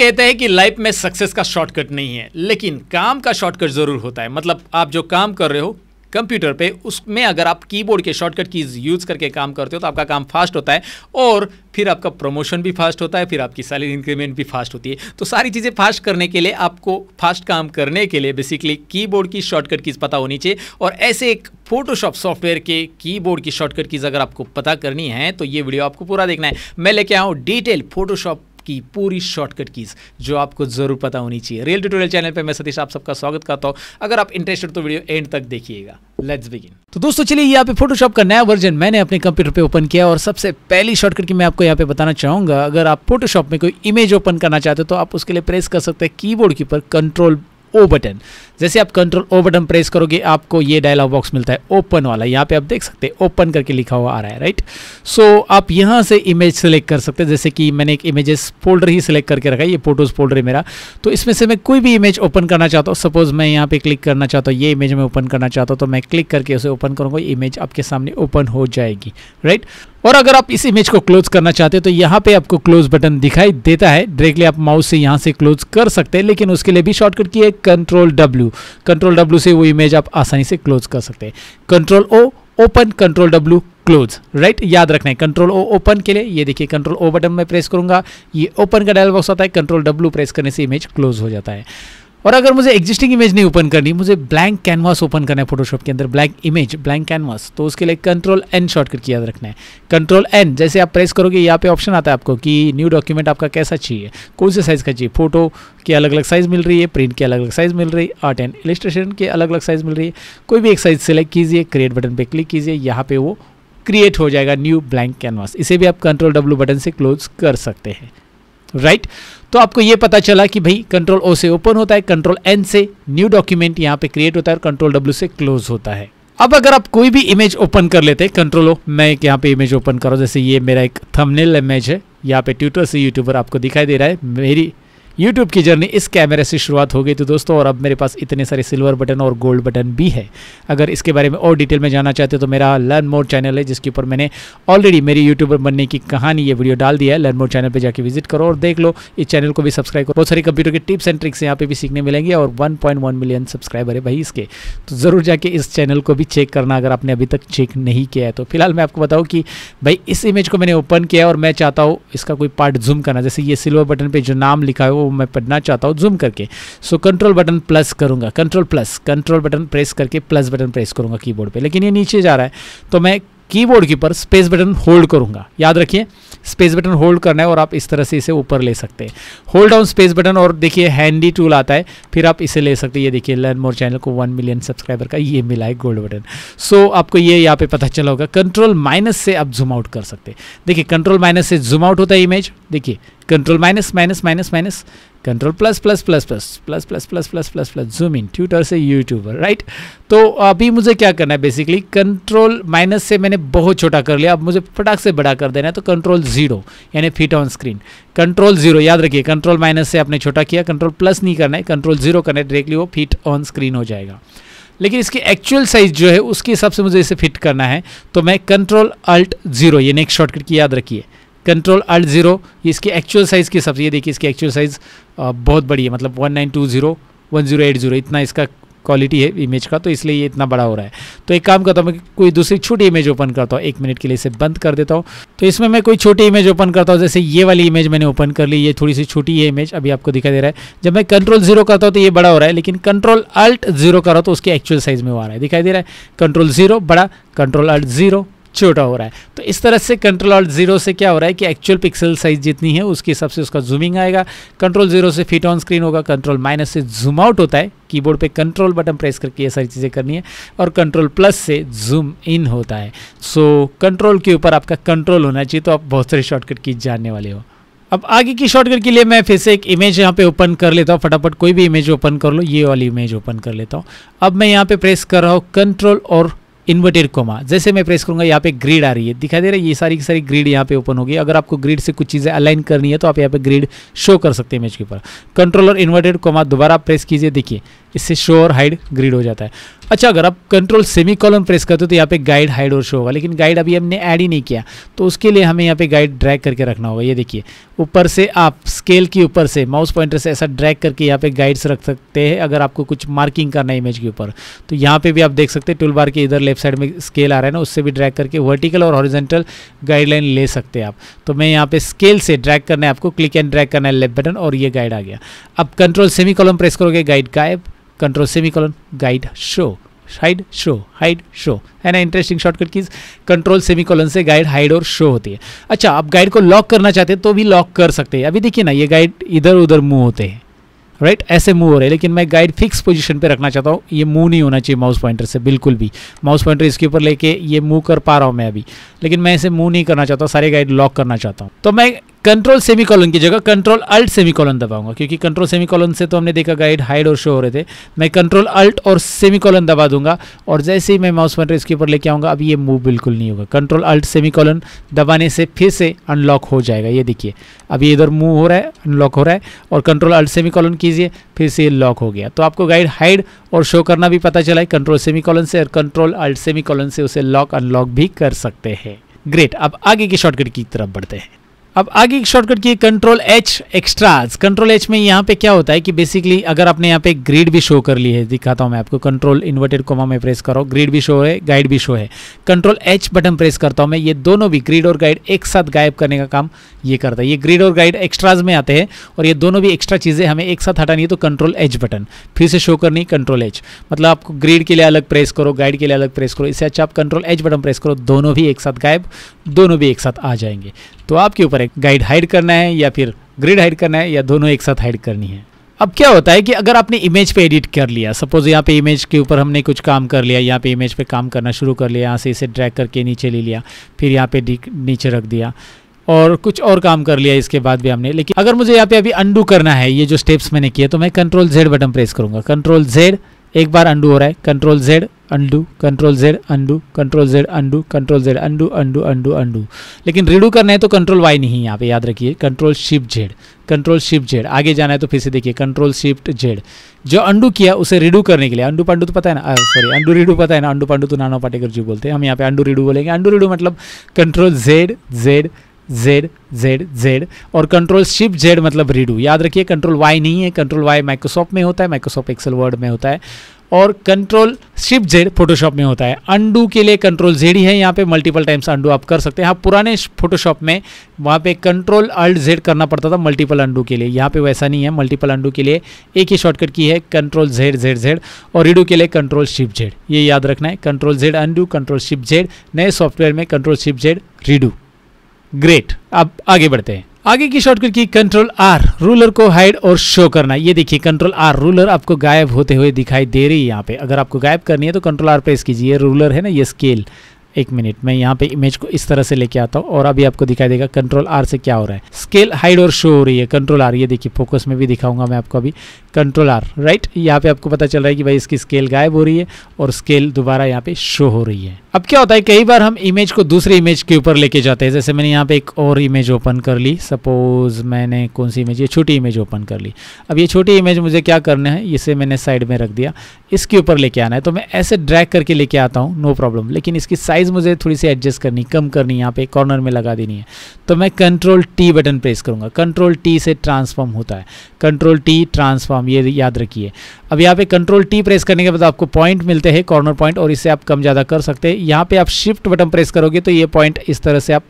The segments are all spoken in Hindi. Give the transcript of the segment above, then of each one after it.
कहते हैं कि लाइफ में सक्सेस का शॉर्टकट नहीं है लेकिन काम का शॉर्टकट ज़रूर होता है मतलब आप जो काम कर रहे हो कंप्यूटर पे उसमें अगर आप कीबोर्ड के शॉर्टकट कीज यूज़ करके काम करते हो तो आपका काम फास्ट होता है और फिर आपका प्रमोशन भी फास्ट होता है फिर आपकी सैलरी इंक्रीमेंट भी फास्ट होती है तो सारी चीज़ें फास्ट करने के लिए आपको फास्ट काम करने के लिए बेसिकली कीबोर्ड की शॉर्टकट कीज पता होनी चाहिए और ऐसे एक फोटोशॉप सॉफ्टवेयर के कीबोर्ड की शॉर्टकट कीज अगर आपको पता करनी है तो ये वीडियो आपको पूरा देखना है मैं लेके आया हूँ डिटेल फोटोशॉप की पूरी शॉर्टकट कीज़ जो आपको ज़रूर पता होनी चाहिए रियल ट्यूटोरियल चैनल पे मैं सतीश आप सबका स्वागत करता हूं अगर आप इंटरेस्टेड तो वीडियो एंड तक देखिएगा लेट्स बिगिन तो दोस्तों चलिए यहाँ पे फोटोशॉप का नया वर्जन मैंने अपने कंप्यूटर पे ओपन किया और सबसे पहली शॉर्टकट की मैं आपको यहाँ पे बताना चाहूंगा अगर आप फोटोशॉप में कोई इमेज ओपन करना चाहते हो तो आप उसके लिए प्रेस कर सकते हैं कीबोर्ड के ऊपर कंट्रोल ओ बटन जैसे आप कंट्रोल ओ बटन प्रेस करोगे आपको ये डायलॉग बॉक्स मिलता है ओपन वाला यहाँ पे आप देख सकते हैं ओपन करके लिखा हुआ आ रहा है राइट सो so, आप यहाँ से इमेज सेलेक्ट कर सकते हैं जैसे कि मैंने एक इमेजेस फोल्डर ही सिलेक्ट करके रखा है ये फोटोज़ फोल्डर है मेरा तो इसमें से मैं कोई भी इमेज ओपन करना चाहता हूँ सपोज़ मैं यहाँ पे क्लिक करना चाहता हूँ ये इमेज मैं ओपन करना चाहता हूँ तो मैं क्लिक करके उसे ओपन करूँगा इमेज आपके सामने ओपन हो जाएगी राइट और अगर आप इस इमेज को क्लोज करना चाहते हो तो यहाँ पे आपको क्लोज बटन दिखाई देता है डायरेक्टली आप माउस से यहाँ से क्लोज कर सकते हैं लेकिन उसके लिए भी शॉर्टकट की है control W W control W से वो इमेज आप आसानी से क्लोज कर सकते हैं control O open control W close right याद रखना है कंट्रोल ओ ओपन के लिए ये देखिए कंट्रोल ओ बटन में प्रेस करूंगा ये ओपन का डायल बॉक्स है कंट्रोल डब्ल्यू प्रेस करने से इमेज क्लोज हो जाता है और अगर मुझे एग्जिस्टिंग इमेज नहीं ओपन करनी मुझे ब्लैंक कैनवास ओपन करना है फोटोशॉप के अंदर ब्लैंक इमेज ब्लैंक कैनवास तो उसके लिए कंट्रोल एन शॉर्टकट याद रखना है कंट्रोल एन जैसे आप प्रेस करोगे यहाँ पे ऑप्शन आता है आपको कि न्यू डॉक्यूमेंट आपका कैसा चाहिए कौन से साइज़ का चाहिए फोटो की अलग अलग साइज़ मिल रही है प्रिंट की अलग अलग साइज़ मिल रही है आर्ट एंड इलिस्ट्रेशन की अलग अलग साइज़ मिल रही है कोई भी एक साइज़ सेलेक्ट कीजिए क्रिएट बटन पर क्लिक कीजिए यहाँ पर वो क्रिएट हो जाएगा न्यू ब्लैंक कैनवास इसे भी आप कंट्रोल डब्ल्यू बटन से क्लोज कर सकते हैं राइट तो आपको ये पता चला कि भाई कंट्रोल ओ से ओपन होता है कंट्रोल एन से न्यू डॉक्यूमेंट यहाँ पे क्रिएट होता है और कंट्रोल डब्ल्यू से क्लोज होता है अब अगर आप कोई भी इमेज ओपन कर लेते हैं कंट्रोल ओ मैं एक यहाँ पे इमेज ओपन करो जैसे ये मेरा एक थंबनेल इमेज है यहाँ पे ट्विटर से यूट्यूबर आपको दिखाई दे रहा है मेरी यूट्यूब की जर्नी इस कैमरे से शुरुआत हो गई थी दोस्तों और अब मेरे पास इतने सारे सिल्वर बटन और गोल्ड बटन भी है अगर इसके बारे में और डिटेल में जानना चाहते हो तो मेरा लर्न मोर चैनल है जिसके ऊपर मैंने ऑलरेडी मेरी यूट्यूबर बनने की कहानी ये वीडियो डाल दिया है लर्न मोर चैनल पर जाकर विजिट करो और देख लो इस चैनल को भी सब्सक्राइब करो बहुत सारी कंप्यूटर के टिप्स एंड ट्रिक्स यहाँ पे भी सीखने मिलेंगे और वन मिलियन सब्सक्राइबर है भाई इसके तो ज़रूर जाके इस चैनल को भी चेक करना अगर आपने अभी तक चेक नहीं किया है तो फिलहाल मैं आपको बताऊँ कि भाई इस इमेज को मैंने ओपन किया और मैं चाहता हूँ इसका कोई पार्ट जूम करना जैसे ये सिल्वर बटन पर जो नाम लिखा है वो मैं पढ़ना चाहता हूँ जूम करके सो कंट्रोल बटन प्लस करूँगा control plus control button press करके प्लस बटन प्रेस करूँगा कीबोर्ड पे लेकिन ये नीचे जा रहा है तो मैं कीबोर्ड के ऊपर स्पेस बटन होल्ड करूँगा याद रखिए स्पेस बटन होल्ड करना है और आप इस तरह से इसे ऊपर ले सकते हैं होल्ड डाउन स्पेस बटन और देखिए हैंडी टूल आता है फिर आप इसे ले सकते हैं ये देखिए लर्न मोर चैनल को वन मिलियन सब्सक्राइबर का ये मिला है गोल्ड बटन सो so, आपको ये यहाँ पे पता चला होगा कंट्रोल माइनस से आप जूम आउट कर सकते हैं देखिए कंट्रोल माइनस से जूम आउट होता है इमेज देखिए control minus minus minus minus control plus plus plus plus plus plus plus plus plus plus zoom in Twitter से यूट्यूबर राइट तो अभी मुझे क्या करना है बेसिकली कंट्रोल माइनस से मैंने बहुत छोटा कर लिया अब मुझे फटाक से बड़ा कर देना है तो कंट्रोल जीरो यानी fit on screen control zero याद रखिए कंट्रोल माइनस से आपने छोटा किया कंट्रोल प्लस नहीं करना है कंट्रोल जीरो करना है डायरेक्टली वो फिट ऑन स्क्रीन हो जाएगा लेकिन इसकी एक्चुअल साइज़ जो है उसके हिसाब से मुझे इसे फिट करना है तो मैं कंट्रोल अल्ट जीरो ये नेक्स्ट शॉर्टकट की याद रखिए कंट्रोल अल्ट ज़ीरो इसकी एक्चुअल साइज़ के सबसे ये देखिए इसकी एक्चुअल साइज़ बहुत बड़ी है मतलब one nine two zero one zero eight zero इतना इसका क्वालिटी है इमेज का तो इसलिए ये इतना बड़ा हो रहा है तो एक काम करता हूँ मैं कोई दूसरी छोटी इमेज ओपन करता हूँ एक मिनट के लिए इसे बंद कर देता हूँ तो इसमें मैं कोई छोटी इमेज ओपन करता हूँ जैसे ये वाली इमेज मैंने ओपन कर ली ये थोड़ी सी छोटी है इमेज अभी आपको दिखाई दे रहा है जब मैं कंट्रोल जीरो करता हूँ तो ये बड़ा हो रहा है लेकिन कंट्रोल अल्ट जीरो कर रहा हूँ तो उसके एक्चुअल साइज में आ रहा है दिखाई दे रहा है कंट्रोल जीरो बड़ा कंट्रोल अल्ट जीरो छोटा हो रहा है तो इस तरह से कंट्रोल ऑल जीरो से क्या हो रहा है कि एक्चुअल पिक्सल साइज जितनी है उसके हिसाब से उसका जूमिंग आएगा कंट्रोल जीरो से फिट ऑन स्क्रीन होगा कंट्रोल माइनस से जूम आउट होता है कीबोर्ड पे कंट्रोल बटन प्रेस करके ये सारी चीज़ें करनी है और कंट्रोल प्लस से जूम इन होता है सो so, कंट्रोल के ऊपर आपका कंट्रोल होना चाहिए तो आप बहुत सारे शॉर्टकट की जानने वाले हो अब आगे की शॉर्टकट के लिए मैं फिर से एक इमेज यहाँ पे ओपन कर लेता हूँ फटाफट कोई भी इमेज ओपन कर लो ये वाली इमेज ओपन कर लेता हूँ अब मैं यहाँ पे प्रेस कर रहा हूँ कंट्रोल और इन्वर्टेड कोमा जैसे मैं प्रेस करूंगा यहाँ पे ग्रिड आ रही है दिखाई दे रहा है ये सारी की सारी ग्रिड यहाँ पे ओपन होगी अगर आपको ग्रिड से कुछ चीज़ें अलाइन करनी है तो आप यहाँ पे ग्रिड शो कर सकते हैं इमेज के ऊपर कंट्रोल और इन्वर्टेड कोमा दोबारा प्रेस कीजिए देखिए इससे शो और हाइड ग्रिड हो जाता है अच्छा अगर आप कंट्रोल सेमी कॉलम प्रेस करते हो तो यहाँ पे गाइड हाइड और शो होगा लेकिन गाइड अभी हमने ऐड ही नहीं किया तो उसके लिए हमें यहाँ पे गाइड ड्रैग करके रखना होगा ये देखिए ऊपर से आप स्केल के ऊपर से माउस पॉइंटर से ऐसा ड्रैग करके यहाँ पे गाइड्स रख सकते हैं अगर आपको कुछ मार्किंग करना है इमेज के ऊपर तो यहाँ पर भी आप देख सकते हैं टूल बार के इधर लेफ्ट साइड में स्केल आ रहा है ना उससे भी ड्रैग करके वर्टिकल और हॉरिजेंटल गाइडलाइन ले सकते हैं आप तो मैं यहाँ पे स्केल से ड्रैग करना है आपको क्लिक एंड ड्रैग करना है लेफ्ट बटन और ये गाइड आ गया अब कंट्रोल सेमी कॉलम प्रेस करोगे गाइड गायब control colon guide show hide show hide show है ना interesting shortcut keys control colon से गाइड हाइड और शो होती है अच्छा आप गाइड को लॉक करना चाहते हैं तो भी लॉक कर सकते हैं अभी देखिए ना ये गाइड इधर उधर मूव होते हैं राइट right? ऐसे मूव हो रहे हैं लेकिन मैं गाइड फिक्स पोजीशन पे रखना चाहता हूँ ये मूव नहीं होना चाहिए माउस पॉइंटर से बिल्कुल भी माउस पॉइंटर इसके ऊपर लेके ये मूव कर पा रहा हूँ मैं अभी लेकिन मैं इसे मूव नहीं करना चाहता सारे गाइड लॉक करना चाहता हूँ तो मैं कंट्रोल सेमी कॉलन की जगह कंट्रोल अल्ट सेमी कॉलन दबाऊंगा क्योंकि कंट्रोल सेमी कॉलन से तो हमने देखा गाइड हाइड और शो हो रहे थे मैं कंट्रोल अल्ट और सेमी कॉलन दबा दूंगा और जैसे ही मैं माउस पॉइंटर इसके ऊपर लेके आऊँगा अब ये मूव बिल्कुल नहीं होगा कंट्रोल अल्ट सेमी कॉलन दबाने से फिर से अनलॉक हो जाएगा ये देखिए अब ये इधर मूव हो रहा है अनलॉक हो रहा है और कंट्रोल अल्ट सेमी कॉलन कीजिए फिर से ये लॉक हो गया तो आपको गाइड हाइड और शो करना भी पता चला है कंट्रोल सेमी कॉलन से और कंट्रोल अल्ट सेमी कॉलन से उसे लॉक अनलॉक भी कर सकते हैं ग्रेट अब आगे के शॉर्टकट की तरफ बढ़ते हैं अब आगे एक शॉर्टकट की control H extras control H में यहाँ पे क्या होता है कि बेसिकली अगर आपने यहाँ पे ग्रिड भी शो कर ली है दिखाता हूँ मैं आपको कंट्रोल इन्वर्टेड कोमा में प्रेस करो ग्रिड भी शो है गाइड भी शो है कंट्रोल एच बटन प्रेस करता हूँ मैं ये दोनों भी ग्रिड और गाइड एक साथ गायब करने का काम ये करता है ये ग्रिड और गाइड एक्स्ट्राज में आते हैं और ये दोनों भी एक्स्ट्रा चीज़ें हमें एक साथ हटानी है तो कंट्रोल एच बटन फिर से शो करनी कंट्रोल एच मतलब आपको ग्रिड के लिए अलग प्रेस करो गाइड के लिए अलग प्रेस करो इससे अच्छा आप कंट्रोल एच बटन प्रेस करो दोनों भी एक साथ गायब दोनों भी एक साथ आ जाएंगे तो आपके ऊपर पर एक गाइड हाइड करना है या फिर ग्रिड हाइड करना है या दोनों एक साथ हाइड करनी है अब क्या होता है कि अगर आपने इमेज पे एडिट कर लिया सपोज यहाँ पे इमेज के ऊपर हमने कुछ काम कर लिया यहाँ पे इमेज पे काम करना शुरू कर लिया यहाँ से इसे ड्रैग करके नीचे ले लिया फिर यहाँ पे नीचे रख दिया और कुछ और काम कर लिया इसके बाद भी हमने लेकिन अगर मुझे यहाँ पे अभी अंडू करना है ये जो स्टेप्स मैंने किए तो मैं कंट्रोल जेड बटन प्रेस करूँगा कंट्रोल जेड एक बार अंडू हो रहा है control Z undo control Z undo control Z undo control Z undo undo undo undo लेकिन रीडू करना है तो कंट्रोल वाई नहीं यहाँ पे याद रखिए control shift Z control shift Z आगे जाना है तो फिर से देखिए कंट्रोल शिफ्ट जेड जो अंडू किया उसे रीडू करने के लिए अंडू पांडू तो पता है ना सॉरी अंडू रीडू पता है ना अंडू पांडू तो नाना पाटेकर जी बोलते हैं हम यहाँ पे अंडू रीडू बोलेंगे अंडू रीडू मतलब control Z Z Z Z Z और कंट्रोल शिप जेड मतलब रीडू याद रखिए कंट्रोल वाई नहीं है कंट्रोल वाई माइक्रोसॉफ्ट में होता है माइक्रोसॉफ्ट एक्सेल वर्ड में होता है और कंट्रोल शिप जेड फोटोशॉप में होता है अंडू के लिए कंट्रोल जेड ही है यहाँ पे मल्टीपल टाइम्स अंडू आप कर सकते हैं हाँ पुराने फोटोशॉप में वहाँ पे कंट्रोल अल्ट जेड करना पड़ता था मल्टीपल अंडू के लिए यहाँ पे वैसा नहीं है मल्टीपल अंडू के लिए एक ही शॉर्टकट की है कंट्रोल जेड जेड जेड और रीडू के लिए कंट्रोल शिप जेड ये याद रखना है control Z undo control shift Z नए सॉफ्टवेयर में control shift Z redo great अब आगे बढ़ते हैं आगे की शॉर्टकट की कंट्रोल आर रूलर को हाइड और शो करना ये देखिए कंट्रोल आर रूलर आपको गायब होते हुए दिखाई दे रही है यहाँ पे अगर आपको गायब करनी है तो कंट्रोल आर प्रेस कीजिए रूलर है ना ये स्केल एक मिनट मैं यहाँ पे इमेज को इस तरह से लेके आता हूँ और अभी आपको दिखाई देगा कंट्रोल आर से क्या हो रहा है स्केल हाइड और शो हो रही है कंट्रोल आर ये देखिए फोकस में भी दिखाऊंगा मैं आपको अभी कंट्रोल आर राइट यहाँ पे आपको पता चल रहा है कि भाई इसकी स्केल गायब हो रही है और स्केल दोबारा यहाँ पे शो हो रही है अब क्या होता है कई बार हम इमेज को दूसरे इमेज के ऊपर लेके जाते हैं जैसे मैंने यहाँ पे एक और इमेज ओपन कर ली सपोज मैंने कौन सी इमेज ये छोटी इमेज ओपन कर ली अब ये छोटी इमेज मुझे क्या करना है इसे मैंने साइड में रख दिया इसके ऊपर लेके आना है तो मैं ऐसे ड्रैग करके लेके आता हूँ नो प्रॉब्लम लेकिन इसकी साइज़ मुझे थोड़ी सी एडजस्ट करनी कम करनी यहाँ पे कॉर्नर में लगा देनी है तो मैं कंट्रोल टी बटन प्रेस करूँगा कंट्रोल टी से ट्रांसफॉर्म होता है कंट्रोल टी ट्रांसफॉर्म ये याद रखिए अब यहाँ पे कंट्रोल टी प्रेस करने के बाद आपको पॉइंट मिलते हैं कॉर्नर पॉइंट और इससे आप कम ज़्यादा कर सकते हैं यहाँ पर आप शिफ्ट बटन प्रेस करोगे तो ये पॉइंट इस तरह से आप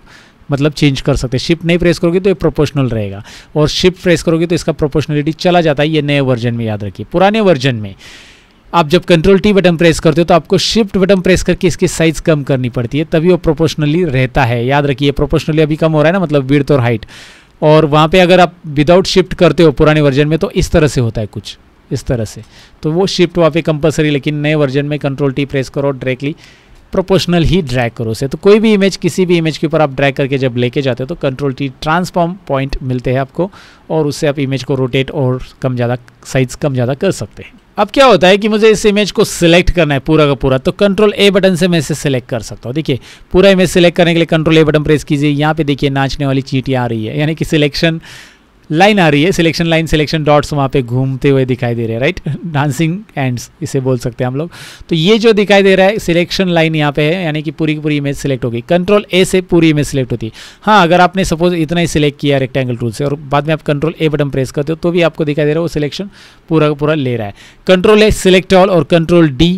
मतलब चेंज कर सकते हैं शिफ्ट नहीं प्रेस करोगे तो ये प्रोपोर्शनल रहेगा और शिफ्ट प्रेस करोगे तो इसका प्रोपोर्शनलिटी चला जाता है ये नए वर्जन में याद रखिए पुराने वर्जन में आप जब कंट्रोल टी बटन प्रेस करते हो तो आपको शिफ्ट बटन प्रेस करके इसकी साइज़ कम करनी पड़ती है तभी वो प्रोपोर्शनली रहता है याद रखिए प्रोपोर्शनली अभी कम हो रहा है ना मतलब विर्थ और हाइट और वहाँ पे अगर आप विदाउट शिफ्ट करते हो पुराने वर्जन में तो इस तरह से होता है कुछ इस तरह से तो वो शिफ्ट वहाँ पे कंपलसरी लेकिन नए वर्जन में कंट्रोल टी प्रेस करो डायरेक्टली प्रोपोर्शनल ही ड्रैग करो उसे तो कोई भी इमेज किसी भी इमेज के ऊपर आप ड्रैग करके जब लेके जाते हो तो कंट्रोल टी ट्रांसफॉर्म पॉइंट मिलते हैं आपको और उससे आप इमेज को रोटेट और कम ज़्यादा साइज कम ज़्यादा कर सकते हैं अब क्या होता है कि मुझे इस इमेज को सिलेक्ट करना है पूरा का पूरा तो कंट्रोल ए बटन से मैं इसे सिलेक्ट कर सकता हूँ देखिए पूरा इमेज सिलेक्ट करने के लिए कंट्रोल ए बटन प्रेस कीजिए यहाँ पे देखिए नाचने वाली चीटियाँ आ रही है यानी कि सिलेक्शन लाइन आ रही है सिलेक्शन लाइन सिलेक्शन डॉट्स वहाँ पे घूमते हुए दिखाई दे रहे हैं राइट डांसिंग एंड्स इसे बोल सकते हैं हम लोग तो ये जो दिखाई दे रहा है सिलेक्शन लाइन यहाँ पे है यानी कि पूरी की पूरी इमेज सिलेक्ट होगी कंट्रोल ए से पूरी इमेज सिलेक्ट होती है हाँ अगर आपने सपोज इतना ही सिलेक्ट किया रेक्टेंगल टूल से और बाद में आप कंट्रोल ए बटन प्रेस करते हो तो भी आपको दिखाई दे रहा है वो सिलेक्शन पूरा का पूरा ले रहा है कंट्रोल ए सिलेक्ट ऑल और कंट्रोल डी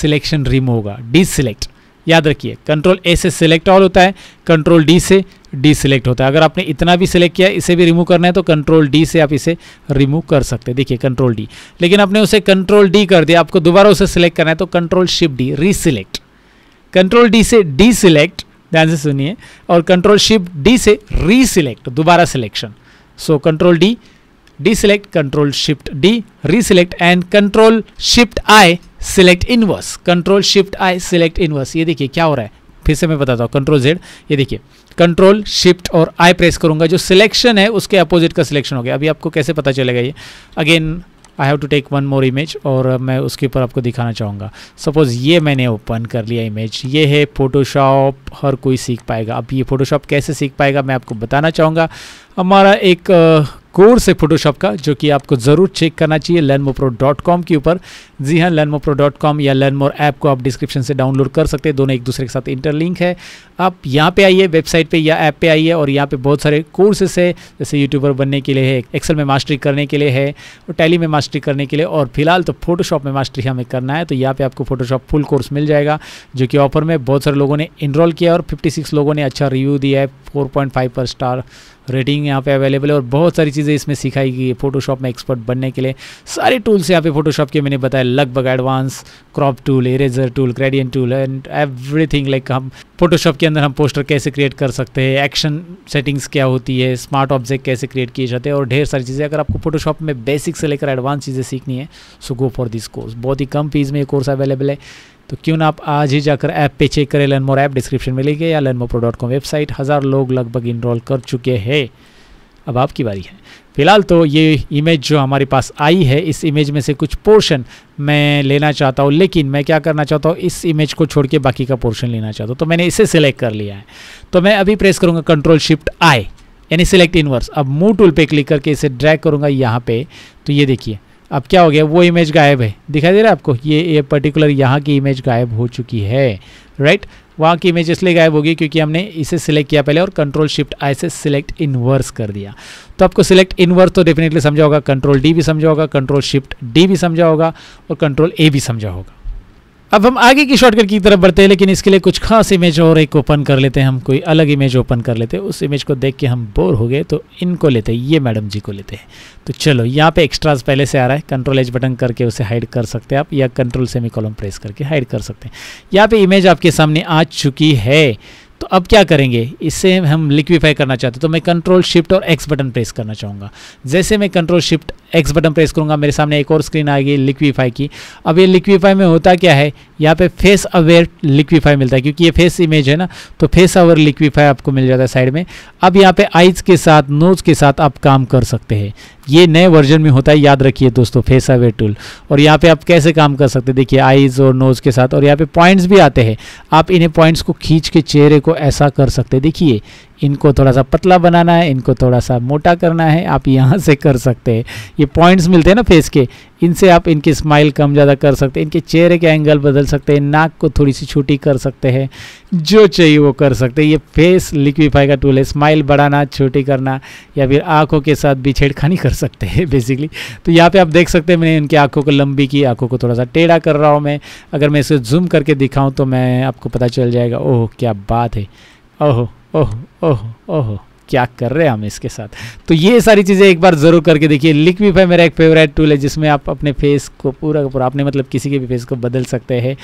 सिलेक्शन रिमूव होगा डिसलेक्ट याद रखिए कंट्रोल ए से सिलेक्ट ऑल होता है कंट्रोल डी से डी सिलेक्ट होता है अगर आपने इतना भी सिलेक्ट किया इसे भी रिमूव करना है तो कंट्रोल डी से आप इसे रिमूव कर सकते हैं देखिए कंट्रोल डी लेकिन आपने उसे कंट्रोल डी कर दिया आपको दोबारा उसे सिलेक्ट करना है तो control shift D reselect control D से डी सिलेक्ट ध्यान से सुनिए और कंट्रोल शिप डी से रीसिलेक्ट दोबारा selection so control D deselect control shift D reselect and control shift I select inverse control shift I select inverse ये देखिए क्या हो रहा है फिर से मैं बताता हूँ कंट्रोल जेड ये देखिए कंट्रोल शिफ्ट और आई प्रेस करूंगा जो सिलेक्शन है उसके अपोजिट का सिलेक्शन हो गया अभी आपको कैसे पता चलेगा ये again I have to take one more image और मैं उसके ऊपर आपको दिखाना चाहूँगा सपोज़ ये मैंने ओपन कर लिया इमेज ये है फोटोशॉप हर कोई सीख पाएगा अब ये फोटोशॉप कैसे सीख पाएगा मैं आपको बताना चाहूँगा हमारा एक कोर्स है फोटोशॉप का जो कि आपको ज़रूर चेक करना चाहिए lenmopro.com डॉट कॉम के ऊपर जी हाँ lenmopro.com प्रो डॉट कॉम या लैनमोर ऐप को आप डिस्क्रिप्शन से डाउनलोड कर सकते हैं दोनों एक दूसरे के साथ इंटरलिंक है आप यहाँ पे आइए वेबसाइट पे या ऐप पे आइए और यहाँ पे बहुत सारे कोर्सेस है जैसे यूट्यूबर बनने के लिए है एक्सेल में मास्टरी करने के लिए है और टैली में मास्टरी करने के लिए और फिलहाल तो फोटोशॉप में मास्टरी हमें करना है तो यहाँ पर आपको फोटोशॉप फुल कोर्स मिल जाएगा जो कि ऑफर में बहुत सारे लोगों ने इनरोल किया और फिफ्टी लोगों ने अच्छा रिव्यू दिया है 4.5 पर स्टार रेटिंग यहाँ पे अवेलेबल है और बहुत सारी चीज़ें इसमें सिखाई गई है फोटोशॉप में एक्सपर्ट बनने के लिए सारे टूल्स यहाँ पे फोटोशॉप के मैंने बताया लगभग advance crop tool eraser tool gradient tool and everything like हम फोटोशॉप के अंदर हम पोस्टर कैसे क्रिएट कर सकते हैं एक्शन सेटिंग्स क्या होती है स्मार्ट ऑब्जेक्ट कैसे क्रिएट किए जाते हैं और ढेर सारी चीज़ें अगर आपको फोटोशॉप में बेसिक से लेकर एडवांस चीज़ें सीखनी है so go for this course बहुत ही कम फीस में ये कोर्स अवेलेबल है तो क्यों ना आप आज ही जाकर ऐप पे चेक करें लनमोर ऐप डिस्क्रिप्शन में गए या लनमोप्रो डॉट कॉम वेबसाइट हज़ार लोग लगभग इनरोल कर चुके हैं अब आपकी बारी है फिलहाल तो ये इमेज जो हमारे पास आई है इस इमेज में से कुछ पोर्शन मैं लेना चाहता हूँ लेकिन मैं क्या करना चाहता हूँ इस इमेज को छोड़ के बाकी का पोर्शन लेना चाहता हूँ तो मैंने इसे सिलेक्ट कर लिया है तो मैं अभी प्रेस करूँगा कंट्रोल शिफ्ट आई यानी सिलेक्ट इनवर्स अब मूव टूल पे क्लिक करके इसे ड्रैग करूँगा यहाँ पे तो ये देखिए अब क्या हो गया वो इमेज गायब है दिखाई दे रहा है आपको ये ये पर्टिकुलर यहाँ की इमेज गायब हो चुकी है राइट वहाँ की इमेज इसलिए गायब होगी क्योंकि हमने इसे सिलेक्ट किया पहले और कंट्रोल शिफ्ट आई से सिलेक्ट इनवर्स कर दिया तो आपको सिलेक्ट इनवर्स तो डेफिनेटली समझा होगा कंट्रोल डी भी समझा होगा कंट्रोल शिफ्ट डी भी समझा होगा और कंट्रोल ए भी समझा होगा अब हम आगे की शॉर्टकट की तरफ बढ़ते हैं लेकिन इसके लिए कुछ खास इमेज और एक ओपन कर लेते हैं हम कोई अलग इमेज ओपन कर लेते हैं उस इमेज को देख के हम बोर हो गए तो इनको लेते हैं ये मैडम जी को लेते हैं तो चलो यहाँ पे एक्स्ट्राज पहले से आ रहा है कंट्रोल एज बटन करके उसे हाइड कर सकते हैं आप या कंट्रोल सेमी कॉलम प्रेस करके हाइड कर सकते हैं यहाँ पर इमेज आपके सामने आ चुकी है तो अब क्या करेंगे इसे हम लिक्विफाई करना चाहते हैं तो मैं कंट्रोल शिफ्ट और एक्स बटन प्रेस करना चाहूँगा जैसे मैं control shift X button press करूँगा मेरे सामने एक और स्क्रीन आ गई लिक्विफाई की अब ये लिक्विफाई में होता क्या है यहाँ पे फेस अवेयर लिक्विफाई मिलता है क्योंकि ये फेस इमेज है ना तो फेस अवेयर लिक्विफाई आपको मिल जाता है साइड में अब यहाँ पर आइज के साथ नोज के साथ आप काम कर सकते हैं ये नए वर्जन में होता है याद रखिए दोस्तों फेस अवेयर टूल और यहाँ पर आप कैसे काम कर सकते हैं देखिए आइज और नोज के साथ और यहाँ पर पॉइंट्स भी आते हैं आप इन्हें पॉइंट्स को खींच के चेहरे को ऐसा कर सकते देखिए इनको थोड़ा सा पतला बनाना है इनको थोड़ा सा मोटा करना है आप यहाँ से कर सकते हैं ये पॉइंट्स मिलते हैं ना फेस के इनसे आप इनकी स्माइल कम ज़्यादा कर सकते हैं इनके चेहरे के एंगल बदल सकते हैं नाक को थोड़ी सी छोटी कर सकते हैं जो चाहिए वो कर सकते हैं ये फेस लिक्विफाई का टूल है स्माइल बढ़ाना छोटी करना या फिर आँखों के साथ भी छेड़खानी कर सकते हैं बेसिकली तो यहाँ पर आप देख सकते हैं मैंने इनकी आँखों को लंबी की आँखों को थोड़ा सा टेढ़ा कर रहा हूँ मैं अगर मैं इसे जूम करके दिखाऊँ तो मैं आपको पता चल जाएगा ओह क्या बात है ओहो ओहो ओहो ओहो क्या कर रहे हैं हम इसके साथ तो ये सारी चीज़ें एक बार ज़रूर करके देखिए लिक्विफाई मेरा एक फेवरेट टूल है जिसमें आप अपने फेस को पूरा का पूरा अपने मतलब किसी के भी फेस को बदल सकते हैं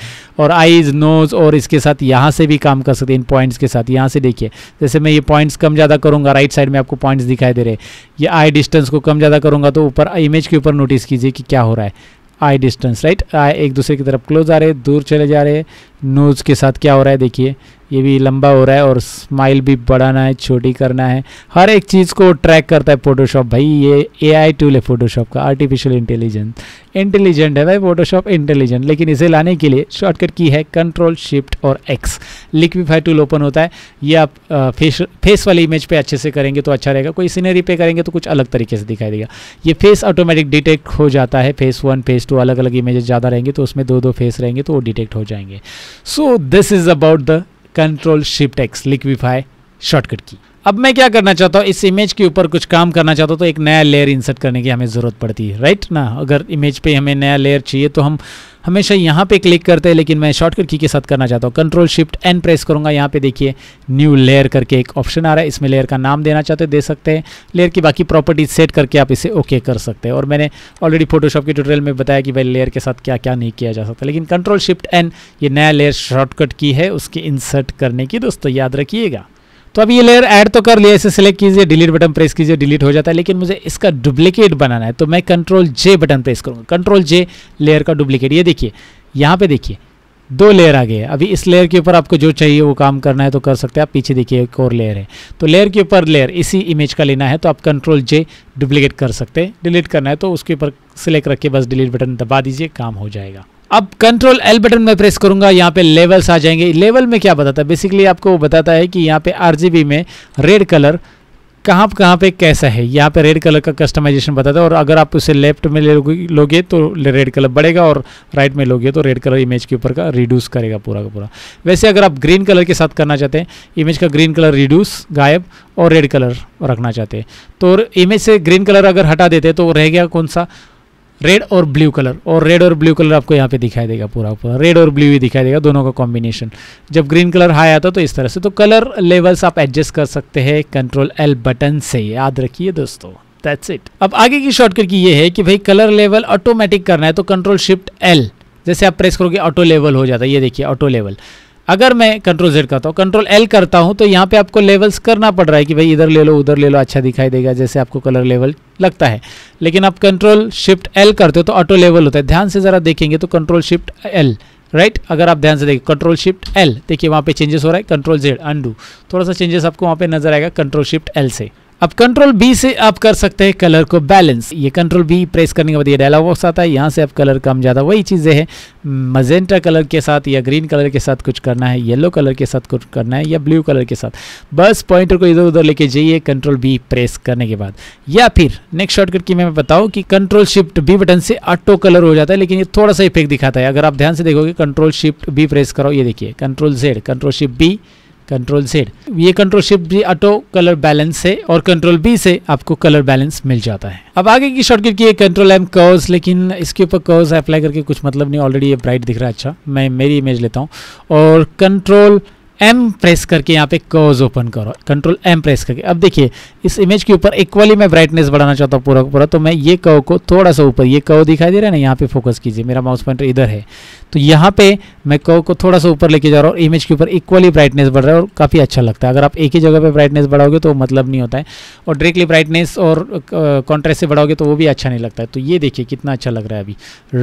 और आईज नोज़ और इसके साथ यहाँ से भी काम कर सकते हैं इन पॉइंट्स के साथ यहाँ से देखिए जैसे मैं ये पॉइंट्स कम ज़्यादा करूँगा राइट साइड में आपको पॉइंट्स दिखाई दे रहे ये आई डिस्टेंस को कम ज़्यादा करूँगा तो ऊपर इमेज के ऊपर नोटिस कीजिए कि क्या हो रहा है आई डिस्टेंस राइट आई एक दूसरे की तरफ क्लोज आ रहे दूर चले जा रहे नोज़ के साथ क्या हो रहा है देखिए ये भी लंबा हो रहा है और स्माइल भी बढ़ाना है छोटी करना है हर एक चीज़ को ट्रैक करता है फोटोशॉप भाई ये एआई टूल है फोटोशॉप का आर्टिफिशियल इंटेलिजेंस इंटेलिजेंट है भाई फोटोशॉप इंटेलिजेंट लेकिन इसे लाने के लिए शॉर्टकट की है कंट्रोल शिफ्ट और एक्स लिक्विफाई टूल ओपन होता है ये आप फेस फेस वाली इमेज पर अच्छे से करेंगे तो अच्छा रहेगा कोई सीनरी पे करेंगे तो कुछ अलग तरीके से दिखाई देगा ये फेस ऑटोमेटिक डिटेक्ट हो जाता है फेस वन फेस टू अलग अलग इमेजेस ज़्यादा रहेंगे तो उसमें दो दो फेस रहेंगे तो वो डिटेक्ट हो जाएंगे So this is about the Control Shift X liquify shortcut key. अब मैं क्या करना चाहता हूँ इस इमेज के ऊपर कुछ काम करना चाहता हूँ तो एक नया लेयर इंसर्ट करने की हमें ज़रूरत पड़ती है राइट ना अगर इमेज पे हमें नया लेयर चाहिए तो हम हमेशा यहाँ पे क्लिक करते हैं लेकिन मैं शॉर्टकट की के साथ करना चाहता हूँ कंट्रोल शिफ्ट एन प्रेस करूँगा यहाँ पे देखिए न्यू लेयर करके एक ऑप्शन आ रहा है इसमें लेयर का नाम देना चाहते दे सकते हैं लेयर की बाकी प्रॉपर्टीज सेट करके आप इसे ओके कर सकते हैं और मैंने ऑलरेडी फोटोशॉप के ट्यूटोरियल में बताया कि भाई लेयर के साथ क्या क्या नहीं किया जा सकता लेकिन कंट्रोल शिफ्ट एन ये नया लेयर शॉर्टकट की है उसके इंसर्ट करने की दोस्तों याद रखिएगा तो अब ये लेयर ऐड तो कर लिया इसे सिलेक्ट कीजिए डिलीट बटन प्रेस कीजिए डिलीट हो जाता है लेकिन मुझे इसका डुप्लीकेट बनाना है तो मैं कंट्रोल जे बटन प्रेस करूँगा कंट्रोल जे लेयर का डुप्लीकेट ये देखिए यहाँ पे देखिए दो लेयर आ गए हैं अभी इस लेयर के ऊपर आपको जो चाहिए वो काम करना है तो कर सकते हैं आप पीछे देखिए एक और लेयर है तो लेयर के ऊपर लेयर इसी इमेज का लेना है तो आप कंट्रोल जे डुप्लीकेट कर सकते हैं डिलीट करना है तो उसके ऊपर सिलेक्ट रख के बस डिलीट बटन दबा दीजिए काम हो जाएगा अब कंट्रोल एल बटन में प्रेस करूंगा यहाँ पे लेवल्स आ जाएंगे लेवल में क्या बताता है बेसिकली आपको बताता है कि यहाँ पे आर में रेड कलर कहाँ कहाँ पे कैसा है यहाँ पे रेड कलर का कस्टमाइजेशन बताता है और अगर आप उसे लेफ्ट में ले लोगे तो रेड कलर बढ़ेगा और राइट में लोगे तो रेड कलर इमेज के ऊपर का रिड्यूस करेगा पूरा का पूरा वैसे अगर आप ग्रीन कलर के साथ करना चाहते हैं इमेज का ग्रीन कलर रिड्यूस गायब और रेड कलर रखना चाहते हैं तो इमेज से ग्रीन कलर अगर हटा देते तो रह गया कौन सा रेड और ब्लू कलर और रेड और ब्लू कलर आपको यहाँ पे दिखाई देगा पूरा पूरा रेड और ब्लू ही दिखाई देगा दोनों का कॉम्बिनेशन जब ग्रीन कलर हाई आता तो इस तरह से तो कलर लेवल्स आप एडजस्ट कर सकते हैं कंट्रोल एल बटन से याद रखिए दोस्तों दैट्स इट अब आगे की शॉर्टकट की ये है कि भाई कलर लेवल ऑटोमेटिक करना है तो कंट्रोल शिफ्ट एल जैसे आप प्रेस करोगे ऑटो लेवल हो जाता है ये देखिए ऑटो लेवल अगर मैं कंट्रोल जेड करता हूँ कंट्रोल एल करता हूँ तो यहाँ पे आपको लेवल्स करना पड़ रहा है कि भाई इधर ले लो उधर ले लो अच्छा दिखाई देगा जैसे आपको कलर लेवल लगता है लेकिन आप कंट्रोल शिफ्ट एल करते हो तो ऑटो लेवल होता है ध्यान से ज़रा देखेंगे तो control shift L right right? अगर आप ध्यान से देखिए कंट्रोल शिफ्ट एल देखिए वहाँ पे चेंजेस हो रहा है कंट्रोल जेड अंडू थोड़ा सा चेंजेस आपको वहाँ पे नजर आएगा कंट्रोल शिफ्ट एल से अब कंट्रोल बी से आप कर सकते हैं कलर को बैलेंस ये कंट्रोल बी प्रेस करने के बाद ये डायलॉग बॉक्स आता है यहाँ से आप कलर कम ज़्यादा वही चीज़ें हैं मजेंटा कलर के साथ या ग्रीन कलर के साथ कुछ करना है येलो कलर के साथ कुछ करना है या ब्लू कलर के साथ बस पॉइंटर को इधर उधर लेके जाइए कंट्रोल बी प्रेस करने के बाद या फिर नेक्स्ट शॉर्टकट की मैं बताऊँ कि कंट्रोल शिफ्ट बी बटन से ऑटो कलर हो जाता है लेकिन ये थोड़ा सा इफेक्ट दिखाता है अगर आप ध्यान से देखोगे कंट्रोल शिफ्ट बी प्रेस करो ये देखिए control Z control shift B control Z ये कंट्रोल शिफ्ट भी ऑटो कलर बैलेंस से और कंट्रोल बी से आपको कलर बैलेंस मिल जाता है अब आगे की शॉर्टकट की कंट्रोल एम कर्स लेकिन इसके ऊपर कर्व्स अप्लाई करके कुछ मतलब नहीं ऑलरेडी ये ब्राइट दिख रहा है अच्छा मैं मेरी इमेज लेता हूँ और कंट्रोल एम प्रेस करके यहाँ पे कर्ज ओपन करो कंट्रोल एम प्रेस करके अब देखिए इस इमेज के ऊपर इक्वली मैं ब्राइटनेस बढ़ाना चाहता हूँ पूरा पूरा तो मैं ये कव को थोड़ा सा ऊपर ये कव दिखाई दे रहा है ना यहाँ पे फोकस कीजिए मेरा माउस पॉइंटर इधर है तो यहाँ पे मैं कव को थोड़ा सा ऊपर लेके जा रहा हूँ और इमेज के ऊपर इक्वली ब्राइटनेस बढ़ रहा है और काफ़ी अच्छा लगता है अगर आप एक ही जगह पर ब्राइटनेस बढ़ाओगे तो मतलब नहीं होता है और डायरेक्टली ब्राइटनेस और कॉन्ट्रेस्ट से बढ़ाओगे तो वो भी अच्छा नहीं लगता है तो ये देखिए कितना अच्छा लग रहा है अभी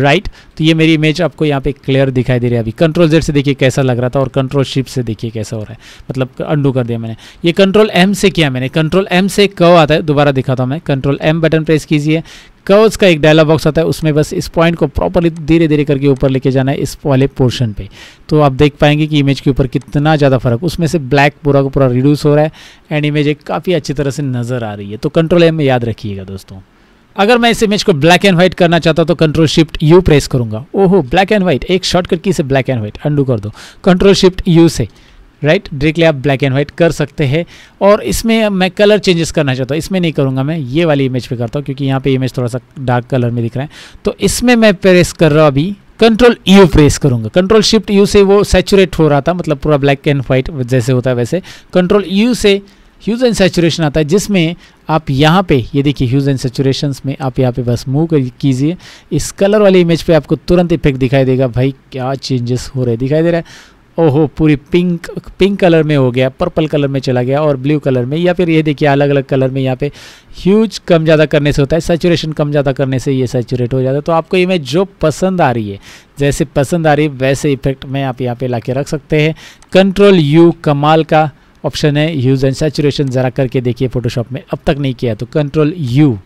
राइट तो ये मेरी इमेज आपको यहाँ पे क्लियर दिखाई दे रही है अभी कंट्रोल जेड से देखिए कैसा लग रहा था और कंट्रोल शिप से देखिए देखिए कैसे हो रहा है मतलब अंडू कर दिया मैंने ये कंट्रोल एम से किया मैंने कंट्रोल एम से कव आता है दोबारा दिखाता हूँ मैं कंट्रोल एम बटन प्रेस कीजिए कर्व्स का एक डायलॉग बॉक्स आता है उसमें बस इस पॉइंट को प्रॉपरली धीरे धीरे करके ऊपर लेके जाना है इस वाले पोर्शन पे तो आप देख पाएंगे कि इमेज के ऊपर कितना ज़्यादा फर्क उसमें से ब्लैक पूरा का पूरा रिड्यूस हो रहा है एंड इमेज एक काफ़ी अच्छी तरह से नज़र आ रही है तो कंट्रोल एम में याद रखिएगा दोस्तों अगर मैं इस इमेज को ब्लैक एंड व्हाइट करना चाहता तो कंट्रोल शिफ्ट यू प्रेस करूंगा ओहो ब्लैक एंड व्हाइट एक शॉर्टकट की से ब्लैक एंड व्हाइट अंडू कर दो कंट्रोल शिफ्ट यू से राइट डायरेक्टली आप ब्लैक एंड व्हाइट कर सकते हैं और इसमें मैं कलर चेंजेस करना चाहता हूँ इसमें नहीं करूँगा मैं ये वाली इमेज पे करता हूँ क्योंकि यहाँ पे इमेज थोड़ा सा डार्क कलर में दिख रहा है तो इसमें मैं प्रेस कर रहा हूँ अभी कंट्रोल यू प्रेस करूंगा कंट्रोल शिफ्ट यू से वो सेचुरेट हो रहा था मतलब पूरा ब्लैक एंड वाइट जैसे होता है वैसे कंट्रोल यू e से ह्यूज एंड सेचुरेशन आता है जिसमें आप यहाँ पे ये देखिए ह्यूज एंड सेचुरेशन में आप यहाँ पे बस मूव कीजिए इस कलर वाली इमेज पे आपको तुरंत इफेक्ट दिखाई देगा भाई क्या चेंजेस हो रहे दिखाई दे रहा है ओहो पूरी पिंक पिंक कलर में हो गया पर्पल कलर में चला गया और ब्लू कलर में या फिर ये देखिए अलग अलग कलर में यहाँ पे ह्यूज कम ज़्यादा करने से होता है सेचुरेशन कम ज़्यादा करने से ये सेचुरेट हो जाता है तो आपको इमेज जो पसंद आ रही है जैसे पसंद आ रही है वैसे इफेक्ट में आप यहाँ पर ला रख सकते हैं कंट्रोल यू कमाल का ऑप्शन है ह्यूज एंड सेचुरेशन ज़रा करके देखिए फोटोशॉप में अब तक नहीं किया तो control U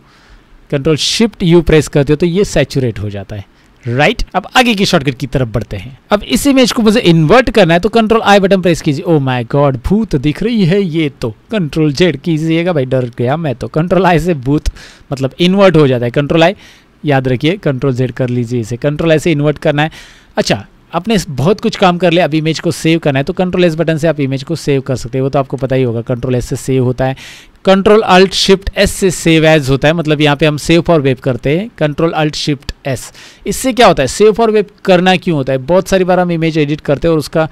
control shift U press करते हो तो ये सेचुरेट हो जाता है राइट right? अब आगे की शॉर्टकट की तरफ बढ़ते हैं अब इस इमेज को मुझे इन्वर्ट करना है तो कंट्रोल आई बटन प्रेस कीजिए ओ माय गॉड भूत दिख रही है ये तो कंट्रोल जेड कीजिएगा भाई डर गया मैं तो कंट्रोल आई से भूत मतलब इन्वर्ट हो जाता है कंट्रोल आई याद रखिए कंट्रोल जेड कर लीजिए इसे कंट्रोल आई से इन्वर्ट करना है अच्छा आपने बहुत कुछ काम कर लिया अब इमेज को सेव करना है तो कंट्रोल एस बटन से आप इमेज को सेव कर सकते हैं वो तो आपको पता ही होगा कंट्रोल एस से सेव होता है कंट्रोल अल्ट शिफ्ट एस से सेव एज होता है मतलब यहाँ पे हम सेव फॉर वेब करते हैं कंट्रोल अल्ट शिफ्ट एस इससे क्या होता है सेव फॉर वेब करना क्यों होता है बहुत सारी बार हम इमेज एडिट करते हैं और उसका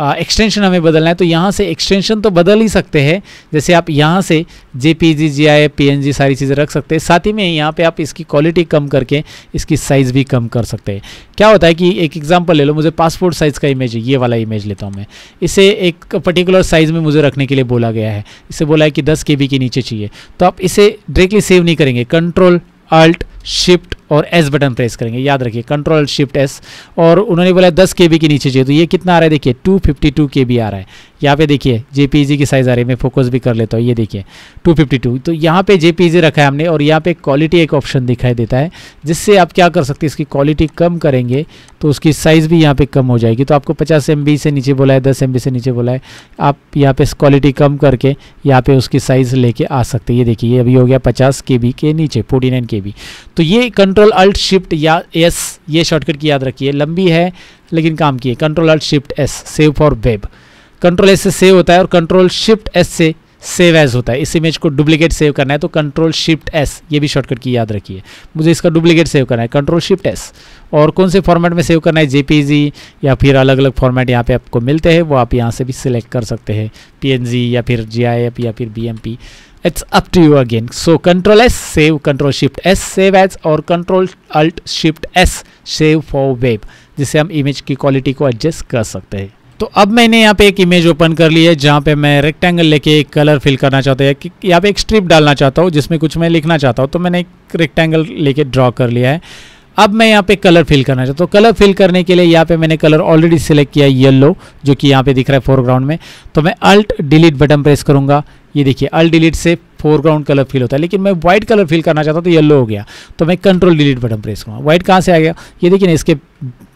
एक्सटेंशन हमें बदलना है तो यहाँ से एक्सटेंशन तो बदल ही सकते हैं जैसे आप यहाँ से J P G G P N G सारी चीज़ें रख सकते हैं साथ ही में यहाँ पे आप इसकी क्वालिटी कम करके इसकी साइज़ भी कम कर सकते हैं क्या होता है कि एक एग्जाम्पल ले लो मुझे पासपोर्ट साइज़ का इमेज ये वाला इमेज लेता हूँ मैं इसे एक पर्टिकुलर साइज़ में मुझे रखने के लिए बोला गया है इसे बोला है कि दस के बी के नीचे चाहिए तो आप इसे डायरेक्टली सेव नहीं करेंगे कंट्रोल अल्ट शिफ्ट और एस बटन प्रेस करेंगे याद रखिए कंट्रोल शिफ्ट एस और उन्होंने बोला दस के बी के नीचे चाहिए तो ये कितना आ रहा है देखिए two fifty two K B आ रहा है यहाँ पे देखिए जेपीजी e की साइज़ आ रही है मैं फोकस भी कर लेता हूँ ये देखिए 252 तो यहाँ पे जेपीजी e रखा है हमने और यहाँ पे क्वालिटी एक ऑप्शन दिखाई देता है जिससे आप क्या कर सकते हैं इसकी क्वालिटी कम करेंगे तो उसकी साइज़ भी यहाँ पे कम हो जाएगी तो आपको पचास एम से नीचे बोला है दस एम से नीचे बोला है आप यहाँ पर क्वालिटी कम करके यहाँ पर उसकी साइज़ लेके आ सकते ये देखिए ये अभी हो गया पचास के के नीचे फोर्टी नाइन तो ये कंट्रोल अल्ट शिफ्ट या एस ये शॉर्टकट की याद रखिए लंबी है लेकिन काम किए control alt shift S save for web control S से सेव होता है और कंट्रोल शिफ्ट एस से सेव एज होता है इस इमेज को डुप्लीकेट सेव करना है तो कंट्रोल शिफ्ट एस ये भी शॉर्टकट की याद रखिए मुझे इसका डुप्लीकेट सेव करना है कंट्रोल शिफ्ट एस और कौन से फॉर्मेट में सेव करना है जेपीजी या फिर अलग अलग फॉर्मेट यहाँ पे आपको मिलते हैं वो आप यहाँ से भी सिलेक्ट कर सकते हैं पी या फिर जी या फिर P it's up to you again so control S save control shift S save as और control alt shift S save for web जिससे हम इमेज की क्वालिटी को एडजस्ट कर सकते हैं तो अब मैंने यहाँ पे एक इमेज ओपन कर ली है जहाँ पे मैं रेक्टेंगल लेके एक कलर फिल करना चाहता हूँ यहाँ पे एक स्ट्रिप डालना चाहता हूँ जिसमें कुछ मैं लिखना चाहता हूँ तो मैंने एक रेक्टेंगल लेके ड्रॉ कर लिया है अब मैं यहाँ पे कलर फिल करना चाहता हूँ तो कलर फिल करने के लिए यहाँ पे मैंने कलर ऑलरेडी सिलेक्ट किया येल्लो जो कि यहाँ पे दिख रहा है फोरग्राउंड में तो मैं अल्ट डिलीट बटन प्रेस करूँगा ये देखिए अल्ट डिलीट से फोरग्राउंड कलर फिल होता है लेकिन मैं व्हाइट कलर फिल करना चाहता हूँ तो येल्लो हो गया तो मैं कंट्रोल डिलीट बटन प्रेस करूँगा व्हाइट कहाँ से आ गया ये देखिए ना इसके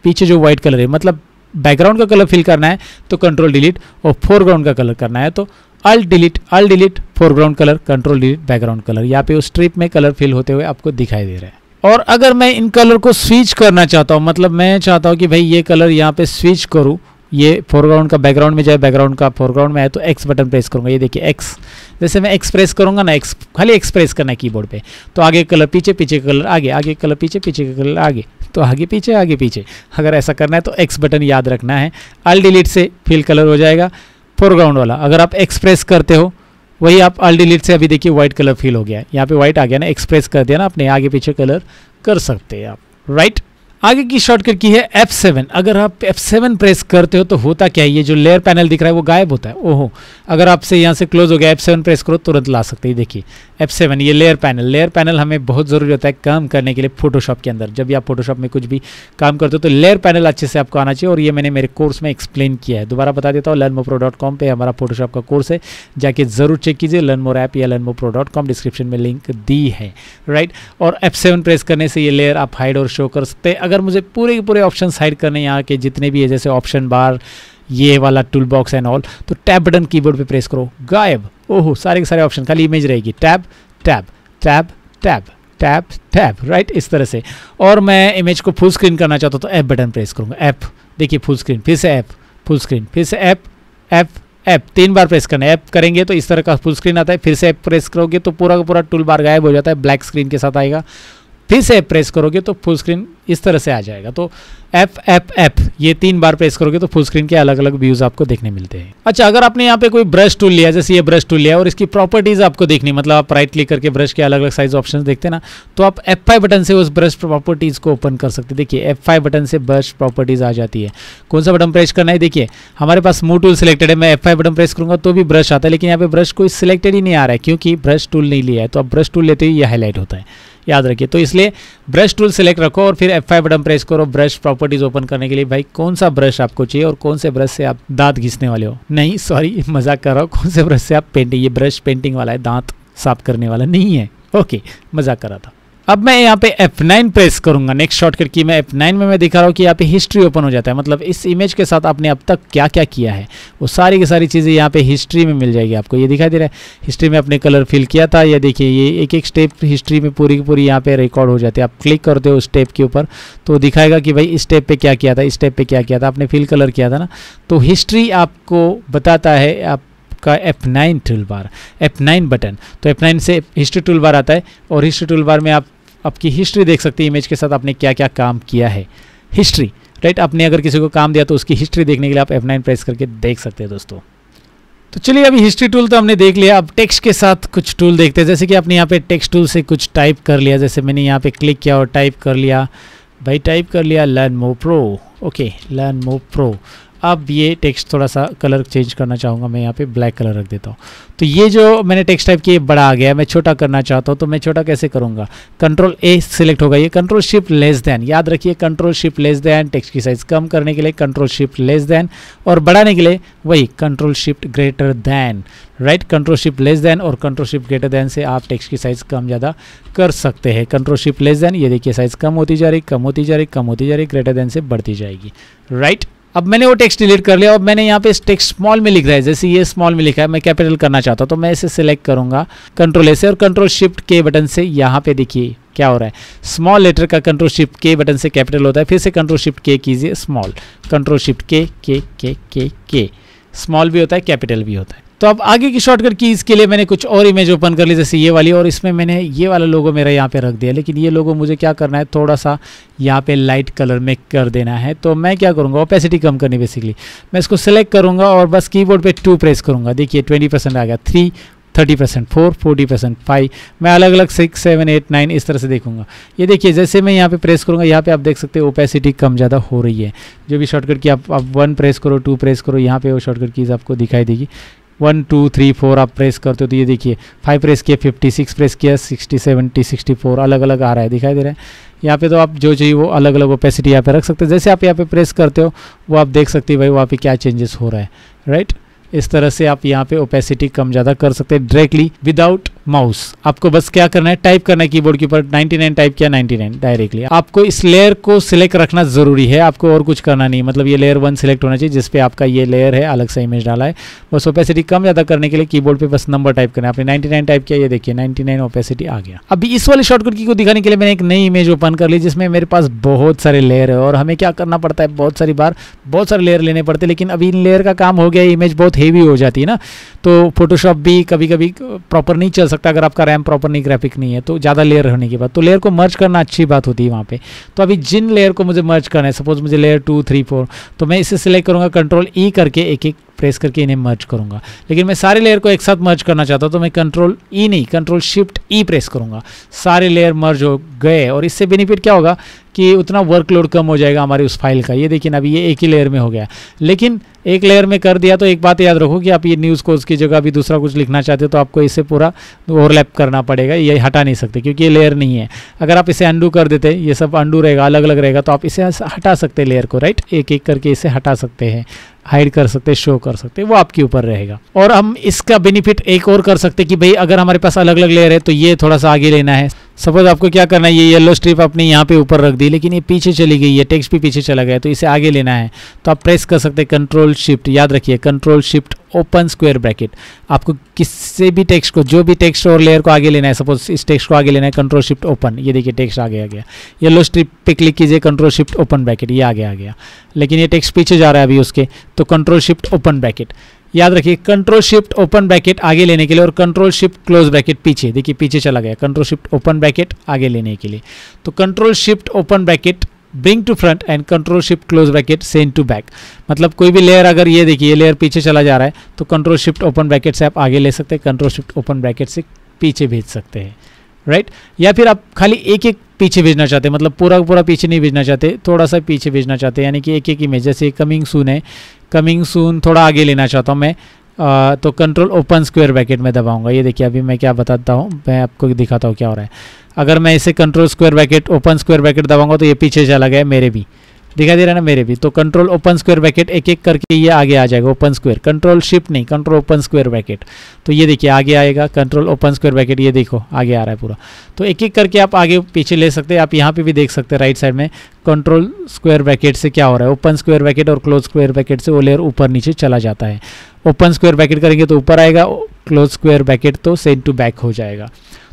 पीछे जो व्हाइट कलर है मतलब बैकग्राउंड का कलर फिल करना है तो कंट्रोल डिलीट और फोरग्राउंड का कलर करना है तो alt delete alt delete foreground colour control delete background colour यहाँ पे उस स्ट्रिप में कलर फिल होते हुए आपको दिखाई दे रहा है और अगर मैं इन कलर को स्विच करना चाहता हूँ मतलब मैं चाहता हूँ कि भाई ये कलर यहाँ पे स्विच करूँ ये फोरग्राउंड का बैकग्राउंड में जाए बैकग्राउंड का फोरग्राउंड में आए तो एक्स बटन प्रेस करूँगा ये देखिए एक्स जैसे मैं एक्स प्रेस करूँगा ना एक्स खाली एक्स प्रेस करना है कीबोर्ड पे तो आगे कलर पीछे पीछे का कलर आगे आगे कलर पीछे पीछे का कलर आगे तो आगे पीछे आगे पीछे अगर ऐसा करना है तो एक्स बटन याद रखना है अल डिलीट से फिल कलर हो जाएगा फोरग्राउंड वाला अगर आप एक्सप्रेस करते हो वही आप अल डिलीट से अभी देखिए व्हाइट कलर फील हो गया है यहाँ पे व्हाइट आ गया ना एक्सप्रेस कर दिया ना अपने आगे पीछे कलर कर सकते हैं आप राइट आगे की शॉर्टकट की है F7 अगर आप F7 प्रेस करते हो तो होता क्या है ये जो लेयर पैनल दिख रहा है वो गायब होता है ओहो अगर आपसे यहाँ से क्लोज हो गया F7 प्रेस करो तुरंत ला सकते हैं देखिए F7 ये लेयर पैनल लेयर पैनल हमें बहुत ज़रूरी होता है काम करने के लिए फोटोशॉप के अंदर जब भी आप फोटोशॉप में कुछ भी काम करते हो तो लेयर पैनल अच्छे से आपको आना चाहिए और ये मैंने मेरे कोर्स में एक्सप्लेन किया है दोबारा बता देता हूँ लर्न मोप्रो डॉट कॉम पर हमारा फोटोशॉप का कोर्स है जाके ज़रूर चेक कीजिए लर्न मोर ऐप या learn more pro dot com description में लिंक दी है राइट और एफ प्रेस करने से ये लेयर आप हाइड और शो कर सकते हैं अगर मुझे पूरे के पूरे ऑप्शन साइड करने यहाँ के जितने भी है जैसे ऑप्शन बार ये वाला टूल बॉक्स एंड ऑल तो टैब बटन कीबोर्ड पे प्रेस करो गायब ओहो सारे के सारे ऑप्शन खाली इमेज रहेगी tab tab tab tab tab tab right इस तरह से और मैं इमेज को फुल स्क्रीन करना चाहता हूँ तो ऐप बटन प्रेस करूँगा ऐप देखिए फुल स्क्रीन फिर से ऐप फुल स्क्रीन फिर से ऐप ऐप ऐप तीन बार प्रेस करना ऐप करेंगे तो इस तरह का फुल स्क्रीन आता है फिर से ऐप प्रेस करोगे तो पूरा का पूरा टूल बार गायब हो जाता है ब्लैक स्क्रीन के साथ आएगा फिर से प्रेस करोगे तो फुल स्क्रीन इस तरह से आ जाएगा तो एफ एफ एफ ये तीन बार प्रेस करोगे तो फुल स्क्रीन के अलग अलग व्यूज आपको देखने मिलते हैं अच्छा अगर आपने यहाँ पे कोई ब्रश टूल लिया जैसे ये ब्रश टूल लिया और इसकी प्रॉपर्टीज आपको देखनी मतलब आप राइट क्लिक करके ब्रश के अलग अलग साइज ऑप्शन देखते ना तो आप एफ फाइव बटन से उस ब्रश प्रॉपर्टीज को ओपन कर सकते देखिए एफ फाइव बटन से ब्रश प्रॉपर्टीज आ जाती है कौन सा बटन प्रेस करना है देखिए हमारे पास मू टूल सिलेक्टेड है मैं एफ बटन प्रेस करूंगा तो भी ब्रश आता है लेकिन यहाँ पे ब्रश कोई सिलेक्टेड ही नहीं आ रहा है क्योंकि ब्रश टूल नहीं लिया है तो आप ब्रश टूल लेते ही ये हाईलाइट होता है याद रखिए तो इसलिए ब्रश टूल सेलेक्ट रखो और फिर एफ बटन प्रेस करो ब्रश प्रॉपर्टीज़ ओपन करने के लिए भाई कौन सा ब्रश आपको चाहिए और कौन से ब्रश से आप दांत घिसने वाले हो नहीं सॉरी मजाक कर रहा हूँ कौन से ब्रश से आप पेंटिंग ये ब्रश पेंटिंग वाला है दांत साफ करने वाला नहीं है ओके मजाक कर रहा था अब मैं यहाँ पे F9 प्रेस करूंगा नेक्स्ट शॉर्ट की मैं F9 में मैं दिखा रहा हूँ कि यहाँ पे हिस्ट्री ओपन हो जाता है मतलब इस इमेज के साथ आपने अब तक क्या क्या किया है वो सारी की सारी चीज़ें यहाँ पे हिस्ट्री में मिल जाएगी आपको ये दिखाई दे रहा है हिस्ट्री में आपने कलर फिल किया था या देखिए ये एक एक स्टेप हिस्ट्री में पूरी की पूरी यहाँ पर रिकॉर्ड हो जाती है आप क्लिक करते हो उस स्टेप के ऊपर तो दिखाएगा कि भाई इस स्टेप पर क्या किया था इस स्टेप पर क्या किया था आपने फिल कलर किया था ना तो हिस्ट्री आपको बताता है आप का F9 tool bar F9 button तो F9 से हिस्ट्री टूल बार आता है और हिस्ट्री टूल बार में आप आपकी हिस्ट्री देख सकते हैं इमेज के साथ आपने क्या क्या काम किया है हिस्ट्री राइट आपने अगर किसी को काम दिया तो उसकी हिस्ट्री देखने के लिए आप एफ नाइन प्रेस करके देख सकते हैं दोस्तों तो चलिए अभी हिस्ट्री टूल तो हमने देख लिया अब टेक्स्ट के साथ कुछ टूल देखते हैं जैसे कि आपने यहाँ पे टेक्स्ट टूल से कुछ टाइप कर लिया जैसे मैंने यहाँ पे क्लिक किया और टाइप कर लिया भाई टाइप कर लिया learn more pro okay learn more pro अब ये टेक्स्ट थोड़ा सा कलर चेंज करना चाहूँगा मैं यहाँ पे ब्लैक कलर रख देता हूँ तो ये जो मैंने टेक्स्ट टाइप किया बड़ा आ गया मैं छोटा करना चाहता हूँ तो मैं छोटा कैसे करूँगा कंट्रोल ए सिलेक्ट होगा ये कंट्रोल शिफ्ट लेस दैन याद रखिए control shift less than text की साइज़ कम करने के लिए कंट्रोल शिफ्ट लेस दैन और बढ़ाने के लिए वही control shift greater than right control shift less than और कंट्रोल शिप ग्रेटर दैन से आप टेक्स्ट की साइज़ कम ज़्यादा कर सकते हैं कंट्रोल शिप लेस दैन ये देखिए साइज़ कम होती जा रही कम होती जा रही कम होती जा रही ग्रेटर दैन से बढ़ती जाएगी राइट right? अब मैंने वो टेक्स्ट डिलीट कर लिया और मैंने यहाँ पे टेक्स्ट स्मॉल में लिख रहा है जैसे ये स्मॉल में लिखा है मैं कैपिटल करना चाहता हूँ तो मैं इसे सिलेक्ट करूँगा कंट्रोल ए से और कंट्रोल शिफ्ट के बटन से यहाँ पे देखिए क्या हो रहा है स्मॉल लेटर का कंट्रोल शिफ्ट के बटन से कैपिटल होता है फिर से कंट्रोल शिफ्ट के कीजिए स्मॉल कंट्रोल शिफ्ट के के के के के स्मॉल भी होता है कैपिटल भी होता है तो अब आगे की शॉर्टकट कीज़ के लिए मैंने कुछ और इमेज ओपन कर ली जैसे ये वाली और इसमें मैंने ये वाला लोगो मेरा यहाँ पे रख दिया लेकिन ये लोगो मुझे क्या करना है थोड़ा सा यहाँ पे लाइट कलर में कर देना है तो मैं क्या करूँगा ओपेसिटी कम करनी बेसिकली मैं इसको सेलेक्ट करूँगा और बस कीबोर्ड पर टू प्रेस करूँगा देखिए ट्वेंटी परसेंट आ गया three thirty percent four forty percent five मैं अलग अलग सिक्स सेवन एट नाइन इस तरह से देखूंगा ये देखिए जैसे मैं यहाँ पे प्रेस करूँगा यहाँ पे आप देख सकते हैं ओपेसिटी कम ज़्यादा हो रही है जो भी शॉर्टकट की आप आप वन प्रेस करो टू प्रेस करो यहाँ पे वो शॉर्टकट कीज़ आपको दिखाई देगी वन टू थ्री फोर आप प्रेस करते हो तो ये देखिए फाइव प्रेस किया फिफ्टी सिक्स प्रेस किया सिक्सटी सेवेंटी सिक्सटी फोर अलग अलग आ रहा है दिखाई दे रहा है यहाँ पे तो आप जो चाहिए वो अलग अलग ओपेसिटी यहाँ पे रख सकते हैं जैसे आप यहाँ पे प्रेस करते हो वो आप देख सकते हो भाई वहाँ पे क्या चेंजेस हो रहा है राइट right? इस तरह से आप यहाँ पे ओपेसिटी कम ज़्यादा कर सकते हैं डायरेक्टली विदाउट माउस आपको बस क्या करना है टाइप करना है कीबोर्ड के ऊपर 99 टाइप किया 99 डायरेक्टली आपको इस लेयर को सिलेक्ट रखना जरूरी है आपको और कुछ करना नहीं मतलब ये लेयर वन सिलेक्ट होना चाहिए जिसपे आपका ये लेयर है अलग सा इमेज डाला है बस ओपेसिटी कम ज़्यादा करने के लिए कीबोर्ड पे बस नंबर टाइप करना है आपने 99 टाइप किया ये देखिए 99 ओपेसिटी आ गया अभी इस वाले शॉर्टकट की को दिखाने के लिए मैंने एक नई इमेज ओपन कर ली जिसमें मेरे पास बहुत सारे लेयर है और हमें क्या करना पड़ता है बहुत सारी बार बहुत सारे लेयर लेने पड़ते हैं लेकिन अभी इन लेयर का काम हो गया इमेज बहुत हेवी हो जाती है ना तो फोटोशॉप भी कभी कभी प्रॉपर नहीं चल सकता अगर आपका रैम प्रॉपर नहीं ग्राफिक नहीं है तो ज़्यादा लेयर होने के बाद तो लेयर को मर्ज करना अच्छी बात होती है वहाँ पर तो अभी जिन लेयर को मुझे मर्ज करना है सपोज मुझे लेयर टू थ्री फोर तो मैं इसे सिलेक्ट करूँगा कंट्रोल ई e करके एक एक प्रेस करके इन्हें मर्ज करूँगा लेकिन मैं सारे लेयर को एक साथ मर्ज करना चाहता हूँ तो मैं कंट्रोल ई e नहीं कंट्रोल शिफ्ट ई प्रेस करूँगा सारे लेयर मर्ज हो गए और इससे बेनिफिट क्या होगा कि उतना वर्कलोड कम हो जाएगा हमारे उस फाइल का ये देखिए अभी ये एक ही लेयर में हो गया लेकिन एक लेयर में कर दिया तो एक बात याद रखो कि आप ये न्यूज़ कोर्स की जगह अभी दूसरा कुछ लिखना चाहते हो तो आपको इसे पूरा ओवरलैप करना पड़ेगा ये हटा नहीं सकते क्योंकि ये लेयर नहीं है अगर आप इसे अंडू कर देते ये सब अंडू रहेगा अलग अलग रहेगा तो आप इसे हटा सकते लेयर को राइट एक एक करके इसे हटा सकते हैं हाइड कर सकते शो कर सकते वो आपके ऊपर रहेगा और हम इसका बेनिफिट एक और कर सकते कि भाई अगर हमारे पास अलग अलग लेयर है तो ये थोड़ा सा आगे लेना है सपोज आपको क्या करना है ये येलो स्ट्रिप आपने यहाँ पे ऊपर रख दी लेकिन ये पीछे चली गई है टेक्स्ट भी पीछे चला गया तो इसे आगे लेना है तो आप प्रेस कर सकते हैं कंट्रोल शिफ्ट याद रखिए control shift open square bracket आपको किसी भी टेक्स्ट को जो भी टेक्स्ट और लेयर को आगे लेना है सपोज इस टेक्स्ट को आगे लेना है कंट्रोल शिफ्ट ओपन ये देखिए टेक्स्ट आगे आ गया येलो स्ट्रिप पे क्लिक कीजिए कंट्रोल शिफ्ट ओपन ब्रैकेट ये आगे आ गया लेकिन ये टेक्स्ट पीछे जा रहा है अभी उसके तो कंट्रोल शिफ्ट ओपन ब्रैकेट याद रखिए कंट्रोल शिफ्ट ओपन ब्रैकेट आगे लेने के लिए और कंट्रोल शिफ्ट क्लोज ब्रैकेट पीछे देखिए पीछे चला गया कंट्रोल शिफ्ट ओपन ब्रैकेट आगे लेने के लिए तो control shift open bracket bring to front and control shift close bracket send to back मतलब कोई भी लेयर अगर ये देखिए लेयर पीछे चला जा रहा है तो कंट्रोल शिफ्ट ओपन ब्रैकेट से आप आगे ले सकते हैं कंट्रोल शिफ्ट ओपन ब्रैकेट से पीछे भेज सकते हैं राइट right? या फिर आप खाली एक एक पीछे भेजना चाहते हैं मतलब पूरा पूरा पीछे नहीं भेजना चाहते थोड़ा सा पीछे भेजना चाहते हैं यानी कि एक एक इमेज जैसे कमिंग सून है कमिंग सून थोड़ा आगे लेना चाहता हूँ मैं आ, तो कंट्रोल ओपन स्क्वायर ब्रैकेट में दबाऊंगा ये देखिए अभी मैं क्या बताता हूँ मैं आपको दिखाता हूँ क्या हो रहा है अगर मैं इसे control square bracket open square bracket दबाऊंगा तो ये पीछे चला गया मेरे भी दिखाई दे रहा है ना मेरे भी तो कंट्रोल ओपन स्क्वायर ब्रैकेट एक एक करके ये आगे आ जाएगा ओपन स्क्वायर कंट्रोल शिफ्ट नहीं कंट्रोल ओपन स्क्वायर ब्रैकेट तो ये देखिए आगे आएगा कंट्रोल ओपन स्क्वायर ब्रैकेट ये देखो आगे आ रहा है पूरा तो एक एक करके आप आगे पीछे ले सकते हैं आप यहाँ पे भी देख सकते हैं राइट साइड में कंट्रोल स्क्वायर ब्रैकेट से क्या हो रहा है ओपन स्क्वायर ब्रैकेट और क्लोज स्क्वायर ब्रैकेट से वो लेयर ऊपर नीचे चला जाता है ओपन स्क्वायर ब्रैकेट करेंगे तो ऊपर आएगा क्लोज स्क्वायर ब्रैकेट तो सेंड टू बैक हो जाएगा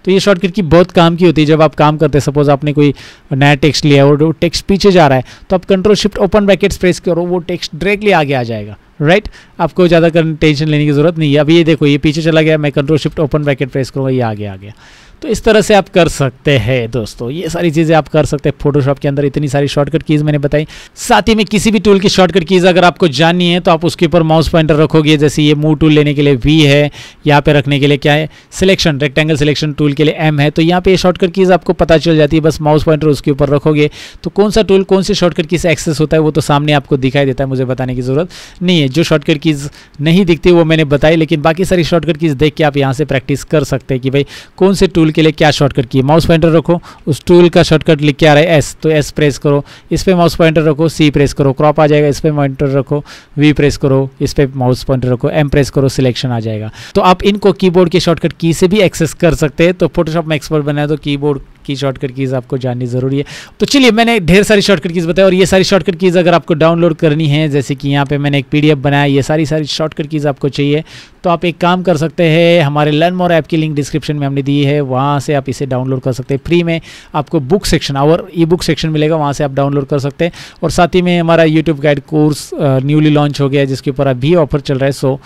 तो ये शॉर्टकट की बहुत काम की होती है जब आप काम करते हैं सपोज आपने कोई नया टेक्स्ट लिया और वो टेक्स्ट पीछे जा रहा है तो आप control shift open brackets press करो वो टेक्स्ट डायरेक्टली आगे आ जाएगा राइट आपको ज़्यादा टेंशन लेने की ज़रूरत नहीं है अभी ये देखो ये पीछे चला गया मैं control shift open bracket press करूँगा ये आगे आ गया तो इस तरह से आप कर सकते हैं दोस्तों ये सारी चीज़ें आप कर सकते हैं फोटोशॉप के अंदर इतनी सारी शॉर्टकट कीज़ मैंने बताई साथ ही में किसी भी टूल की शॉर्टकट कीज़ अगर आपको जाननी है तो आप उसके ऊपर माउस पॉइंटर रखोगे जैसे ये मूव टूल लेने के लिए वी है यहाँ पे रखने के लिए क्या है सिलेक्शन रेक्टेंगल सिलेक्शन टूल के लिए एम है तो यहाँ पे शॉर्टकट कीज़ आपको पता चल जाती है बस माउस पॉइंटर उसके ऊपर रखोगे तो कौन सा टूल कौन सी शॉर्टकट कीज एक्सेस होता है वो तो सामने आपको दिखाई देता है मुझे बताने की ज़रूरत नहीं है जो शॉर्टकट कीज़ नहीं दिखती वो मैंने बताई लेकिन बाकी सारी शॉर्टकट कीज़ देख के आप यहाँ से प्रैक्टिस कर सकते हैं कि भाई कौन से टूल टूल के लिए क्या शॉर्टकट की माउस पॉइंटर रखो उस टूल का शॉर्टकट लिख के आ रहा है एस तो एस प्रेस करो इस पर माउस पॉइंटर रखो सी प्रेस करो क्रॉप आ जाएगा इस पर पॉइंटर रखो वी प्रेस करो इस पर माउस पॉइंटर रखो एम प्रेस करो सिलेक्शन आ जाएगा तो आप इनको कीबोर्ड के शॉर्टकट की से भी एक्सेस कर सकते हैं तो फोटोशॉप में एक्सपर्ट बनाए तो कीबोर्ड की शॉर्टकट कीज़ आपको जाननी ज़रूरी है तो चलिए मैंने ढेर सारी शॉर्टकट कीज़ बताई और ये सारी शॉर्टकट कीज़ अगर आपको डाउनलोड करनी है जैसे कि यहाँ पे मैंने एक पी बनाया ये सारी सारी शॉर्टकट कीज़ आपको चाहिए तो आप एक काम कर सकते हैं हमारे लर्न मोर ऐप की लिंक डिस्क्रिप्शन में हमने दी है वहाँ से आप इसे डाउनलोड कर सकते हैं फ्री में आपको बुक सेक्शन और ई बुक सेक्शन मिलेगा वहाँ से आप डाउनलोड कर सकते हैं और साथ ही में हमारा YouTube guide course newly launch हो गया जिसके ऊपर अभी ऑफर चल रहा है सो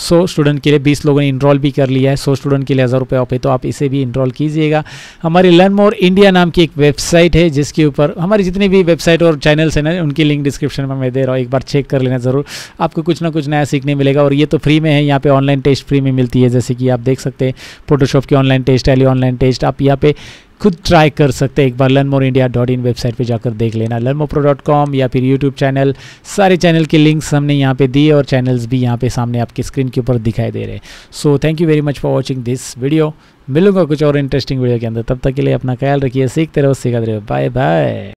सौ स्टूडेंट के लिए बीस लोगों ने इनरोल भी कर लिया है सौ स्टूडेंट के लिए हज़ार रुपये ऑफ है तो आप इसे भी इनरोल कीजिएगा हमारी लर्न मोर इंडिया नाम की एक वेबसाइट है जिसके ऊपर हमारी जितनी भी वेबसाइट और चैनल्स हैं ना उनकी लिंक डिस्क्रिप्शन में मैं दे रहा हूँ एक बार चेक कर लेना ज़रूर आपको कुछ ना कुछ नया सीखने मिलेगा और ये तो फ्री में है यहाँ पे ऑनलाइन टेस्ट फ्री में मिलती है जैसे कि आप देख सकते हैं फोटोशॉप की online test Tally online test आप यहाँ पे खुद ट्राई कर सकते एक बार learn more India dot in website पर जाकर देख लेना learn more pro dot com या फिर यूट्यूब चैनल सारे चैनल के लिंक्स हमने यहाँ पे दिए और चैनल्स भी यहाँ पे सामने आपके स्क्रीन के ऊपर दिखाई दे रहे हैं so thank you very much for watching this video मिलूंगा कुछ और इंटरेस्टिंग वीडियो के अंदर तब तक के लिए अपना ख्याल रखिए सीखते रहो सीखते रहो बाय बाय